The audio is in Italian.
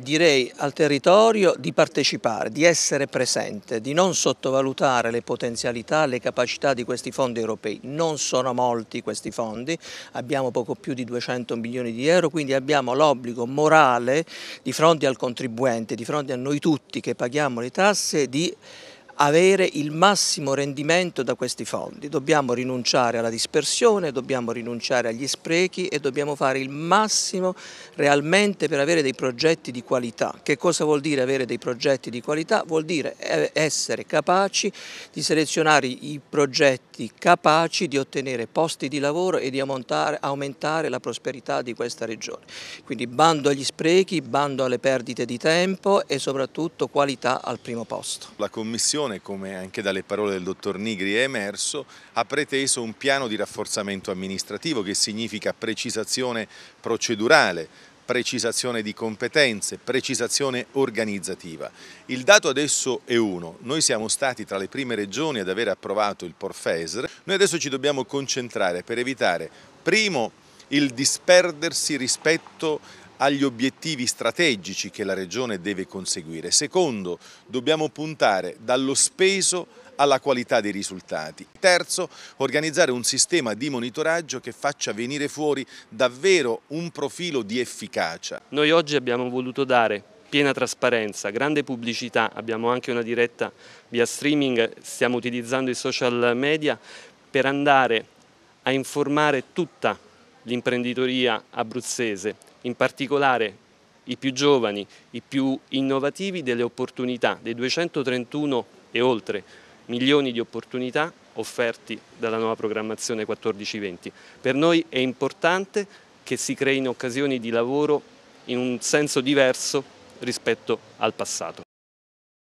direi al territorio di partecipare, di essere presente, di non sottovalutare le potenzialità, le capacità di questi fondi europei. Non sono molti questi fondi, abbiamo poco più di 200 milioni di euro, quindi abbiamo l'obbligo morale di fronte al contribuente, di fronte a noi tutti che paghiamo le tasse, di avere il massimo rendimento da questi fondi. Dobbiamo rinunciare alla dispersione, dobbiamo rinunciare agli sprechi e dobbiamo fare il massimo realmente per avere dei progetti di qualità. Che cosa vuol dire avere dei progetti di qualità? Vuol dire eh, essere capaci di selezionare i progetti capaci di ottenere posti di lavoro e di aumentare la prosperità di questa regione. Quindi bando agli sprechi, bando alle perdite di tempo e soprattutto qualità al primo posto. La Commissione Commissione, come anche dalle parole del dottor Nigri è emerso, ha preteso un piano di rafforzamento amministrativo che significa precisazione procedurale, precisazione di competenze, precisazione organizzativa. Il dato adesso è uno, noi siamo stati tra le prime regioni ad aver approvato il Porfeser, noi adesso ci dobbiamo concentrare per evitare, primo, il disperdersi rispetto agli obiettivi strategici che la Regione deve conseguire. Secondo, dobbiamo puntare dallo speso alla qualità dei risultati. Terzo, organizzare un sistema di monitoraggio che faccia venire fuori davvero un profilo di efficacia. Noi oggi abbiamo voluto dare piena trasparenza, grande pubblicità, abbiamo anche una diretta via streaming, stiamo utilizzando i social media per andare a informare tutta l'imprenditoria abruzzese in particolare i più giovani, i più innovativi delle opportunità, dei 231 e oltre milioni di opportunità offerti dalla nuova programmazione 14-20. Per noi è importante che si creino occasioni di lavoro in un senso diverso rispetto al passato.